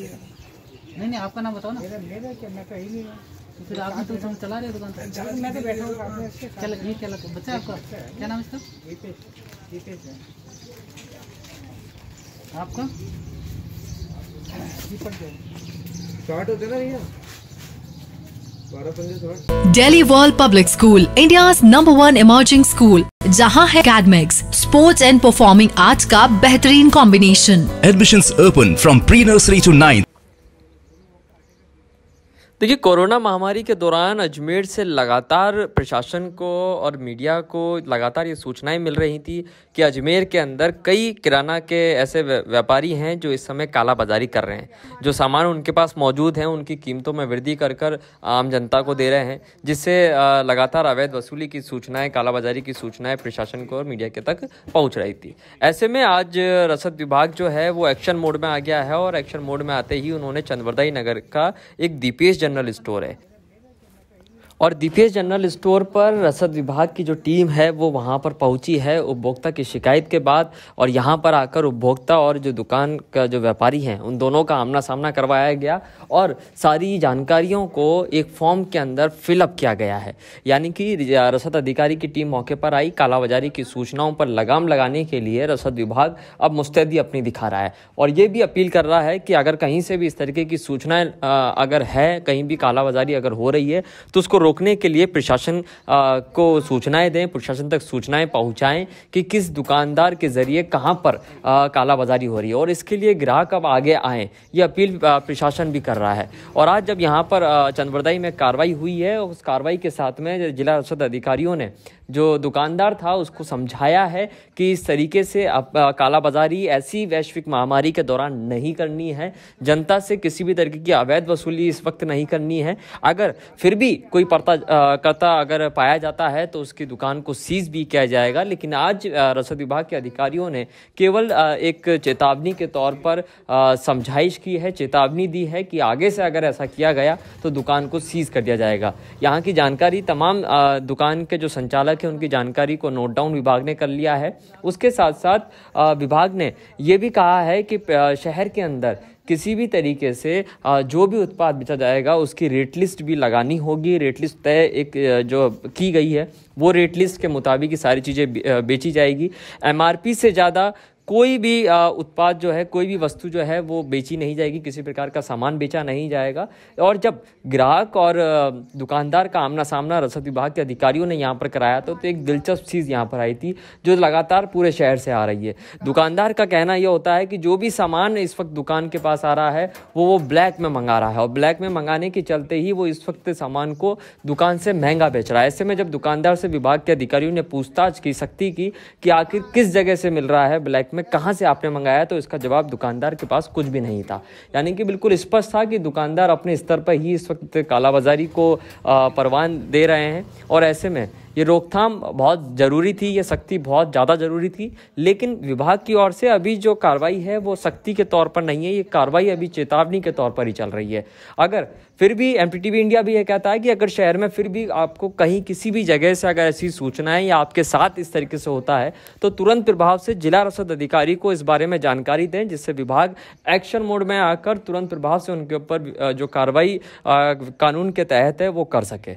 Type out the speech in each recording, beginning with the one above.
नहीं नहीं आपका नाम बताओ ना मेरा मेरा मैं तो फिर तो चला रहे हो दुकान चल तो चल ये क्या तो। बच्चा आपका क्या नाम इसका आपका शॉर्ट होते ना भैया Delhi world public school India number one emerging school जहां है academics sports and performing arts का बेहतरीन combination admission open from pre nursery to ninth देखिए कोरोना महामारी के दौरान अजमेर से लगातार प्रशासन को और मीडिया को लगातार ये सूचनाएं मिल रही थी कि अजमेर के अंदर कई किराना के ऐसे व्यापारी हैं जो इस समय काला बाजारी कर रहे हैं जो सामान उनके पास मौजूद हैं उनकी कीमतों में वृद्धि कर कर आम जनता को दे रहे हैं जिससे लगातार अवैध वसूली की सूचनाएँ कालाबाजारी की सूचनाएँ प्रशासन को और मीडिया के तक पहुँच रही थी ऐसे में आज रसद विभाग जो है वो एक्शन मोड में आ गया है और एक्शन मोड में आते ही उन्होंने चंदवरदाई नगर का एक दीपेश जन जनरल स्टोर है और दीपेश जनरल स्टोर पर रसद विभाग की जो टीम है वो वहाँ पर पहुँची है उपभोक्ता की शिकायत के बाद और यहाँ पर आकर उपभोक्ता और जो दुकान का जो व्यापारी हैं उन दोनों का आमना सामना करवाया गया और सारी जानकारियों को एक फॉर्म के अंदर फिलअप किया गया है यानी कि रसद अधिकारी की टीम मौके पर आई कालाबाजारी की सूचनाओं पर लगाम लगाने के लिए रसद विभाग अब मुस्तैदी अपनी दिखा रहा है और ये भी अपील कर रहा है कि अगर कहीं से भी इस तरीके की सूचनाएँ अगर है कहीं भी कालाबाजारी अगर हो रही है तो उसको रोक रोकने के लिए प्रशासन को सूचनाएं दें प्रशासन तक सूचनाएं पहुंचाएं कि किस दुकानदार के ज़रिए कहां पर कालाबाजारी हो रही है और इसके लिए ग्राहक अब आगे आए ये अपील प्रशासन भी कर रहा है और आज जब यहाँ पर चंदवरदाई में कार्रवाई हुई है उस कार्रवाई के साथ में जिला अधिकारियों ने जो दुकानदार था उसको समझाया है कि इस तरीके से कालाबाजारी काला बाजारी ऐसी वैश्विक महामारी के दौरान नहीं करनी है जनता से किसी भी तरीके की अवैध वसूली इस वक्त नहीं करनी है अगर फिर भी कोई पड़ता करता अगर पाया जाता है तो उसकी दुकान को सीज भी किया जाएगा लेकिन आज रसद विभाग के अधिकारियों ने केवल एक चेतावनी के तौर पर समझाइश की है चेतावनी दी है कि आगे से अगर ऐसा किया गया तो दुकान को सीज कर दिया जाएगा यहाँ की जानकारी तमाम दुकान के जो संचालक हालांकि उनकी जानकारी को नोट डाउन विभाग ने कर लिया है उसके साथ साथ विभाग ने ये भी कहा है कि शहर के अंदर किसी भी तरीके से जो भी उत्पाद बेचा जाएगा उसकी रेट लिस्ट भी लगानी होगी रेट लिस्ट तय एक जो की गई है वो रेट लिस्ट के मुताबिक ही सारी चीज़ें बेची जाएगी एमआरपी से ज़्यादा कोई भी उत्पाद जो है कोई भी वस्तु जो है वो बेची नहीं जाएगी किसी प्रकार का सामान बेचा नहीं जाएगा और जब ग्राहक और दुकानदार का आमना सामना रसद विभाग के अधिकारियों ने यहाँ पर कराया तो, तो एक दिलचस्प चीज़ यहाँ पर आई थी जो लगातार पूरे शहर से आ रही है दुकानदार का कहना यह होता है कि जो भी सामान इस वक्त दुकान के पास आ रहा है वो वो ब्लैक में मंगा रहा है और ब्लैक में मंगाने के चलते ही वो इस वक्त सामान को दुकान से महंगा बेच रहा है ऐसे में जब दुकानदार से विभाग के अधिकारियों ने पूछताछ की सख्ती की कि आखिर किस जगह से मिल रहा है ब्लैक में कहाँ से आपने मंगाया तो इसका जवाब दुकानदार के पास कुछ भी नहीं था यानी कि बिल्कुल स्पष्ट था कि दुकानदार अपने स्तर पर ही इस वक्त कालाबाजारी को परवान दे रहे हैं और ऐसे में ये रोकथाम बहुत ज़रूरी थी ये सख्ती बहुत ज़्यादा ज़रूरी थी लेकिन विभाग की ओर से अभी जो कार्रवाई है वो सख्ती के तौर पर नहीं है ये कार्रवाई अभी चेतावनी के तौर पर ही चल रही है अगर फिर भी एम इंडिया भी ये कहता है कि अगर शहर में फिर भी आपको कहीं किसी भी जगह से अगर ऐसी सूचनाएँ या आपके साथ इस तरीके से होता है तो तुरंत प्रभाव से जिला रसद अधिकारी को इस बारे में जानकारी दें जिससे विभाग एक्शन मोड में आकर तुरंत प्रभाव से उनके ऊपर जो कार्रवाई कानून के तहत है वो कर सके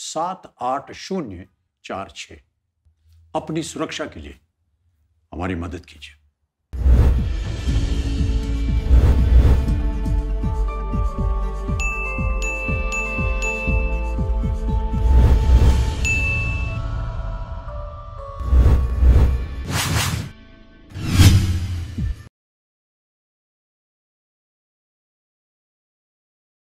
सात आठ शून्य चार छ अपनी सुरक्षा के लिए हमारी मदद कीजिए